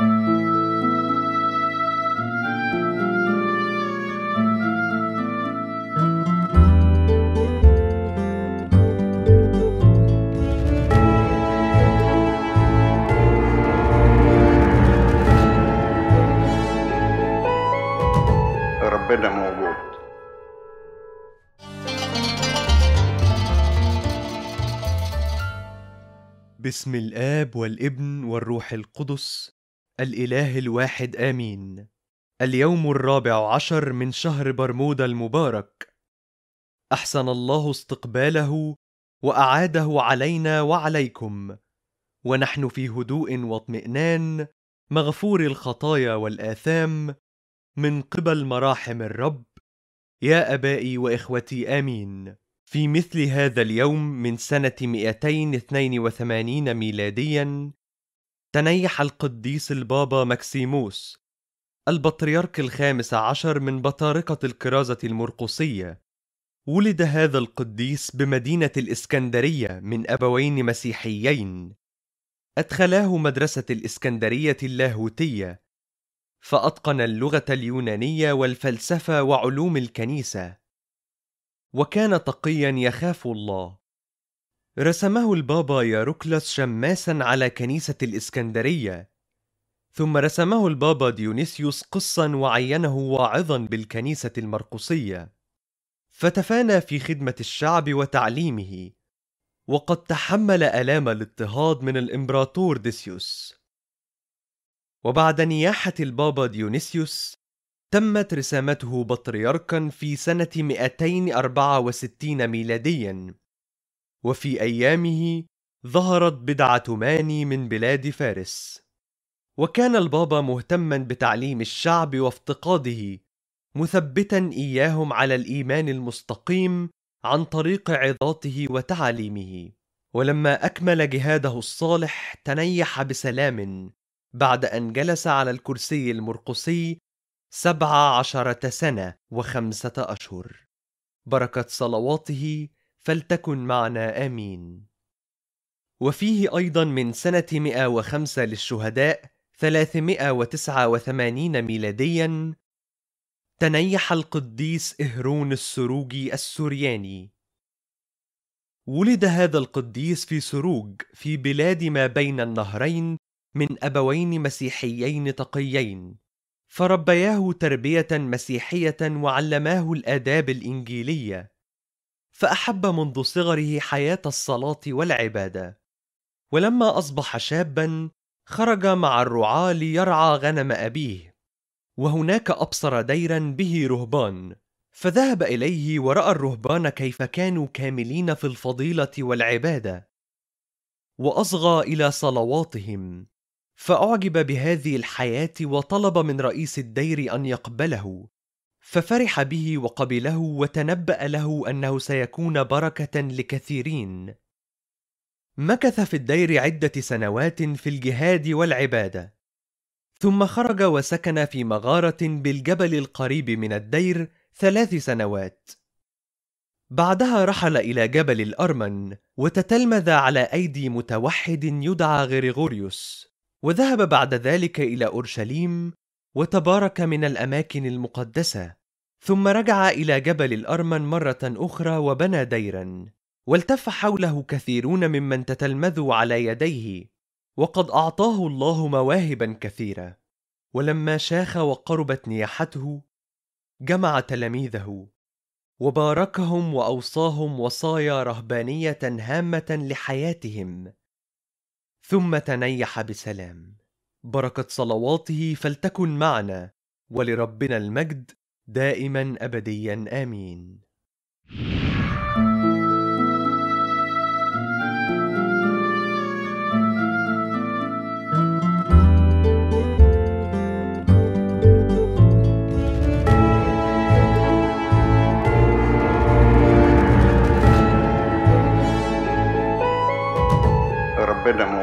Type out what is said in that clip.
ربنا موجود بسم الآب والابن والروح القدس الإله الواحد آمين. اليوم الرابع عشر من شهر برمودا المبارك. أحسن الله استقباله وأعاده علينا وعليكم، ونحن في هدوء واطمئنان مغفور الخطايا والآثام من قبل مراحم الرب يا أبائي وإخوتي آمين. في مثل هذا اليوم من سنة 282 ميلادياً تنيح القديس البابا مكسيموس البطريرك الخامس عشر من بطارقة الكرازة المرقصية ولد هذا القديس بمدينة الإسكندرية من أبوين مسيحيين أدخلاه مدرسة الإسكندرية اللاهوتية فأتقن اللغة اليونانية والفلسفة وعلوم الكنيسة وكان تقيا يخاف الله رسمه البابا ياروكلس شماسا على كنيسة الإسكندرية ثم رسمه البابا ديونيسيوس قصا وعينه واعظا بالكنيسة المرقسية فتفانى في خدمة الشعب وتعليمه وقد تحمل آلام الاضطهاد من الإمبراطور ديسيوس وبعد نياحة البابا ديونيسيوس تمت رسامته بطريركا في سنة 264 ميلاديا وفي أيامه ظهرت بدعه ماني من بلاد فارس وكان البابا مهتما بتعليم الشعب وافتقاده مثبتا إياهم على الإيمان المستقيم عن طريق عظاته وتعاليمه ولما أكمل جهاده الصالح تنيح بسلام بعد أن جلس على الكرسي المرقسي سبع عشرة سنة وخمسة أشهر بركة صلواته فلتكن معنا آمين وفيه أيضا من سنة 105 للشهداء 389 ميلاديا تنيح القديس إهرون السروجي السورياني ولد هذا القديس في سروج في بلاد ما بين النهرين من أبوين مسيحيين تقيين فربياه تربية مسيحية وعلماه الآداب الإنجيلية فأحب منذ صغره حياة الصلاة والعبادة ولما أصبح شابا خرج مع الرعاة ليرعى غنم أبيه وهناك أبصر ديرا به رهبان فذهب إليه ورأى الرهبان كيف كانوا كاملين في الفضيلة والعبادة وأصغى إلى صلواتهم فأعجب بهذه الحياة وطلب من رئيس الدير أن يقبله ففرح به وقبله وتنبأ له أنه سيكون بركة لكثيرين. مكث في الدير عدة سنوات في الجهاد والعبادة، ثم خرج وسكن في مغارة بالجبل القريب من الدير ثلاث سنوات. بعدها رحل إلى جبل الأرمن وتتلمذ على أيدي متوحد يدعى غريغوريوس، وذهب بعد ذلك إلى أورشليم وتبارك من الأماكن المقدسة ثم رجع إلى جبل الأرمن مرة أخرى وبنى ديرا والتف حوله كثيرون ممن تتلمذوا على يديه وقد أعطاه الله مواهبا كثيرة ولما شاخ وقربت نياحته جمع تلاميذه وباركهم وأوصاهم وصايا رهبانية هامة لحياتهم ثم تنيح بسلام بركة صلواته فلتكن معنا ولربنا المجد دائما ابديا امين ربنا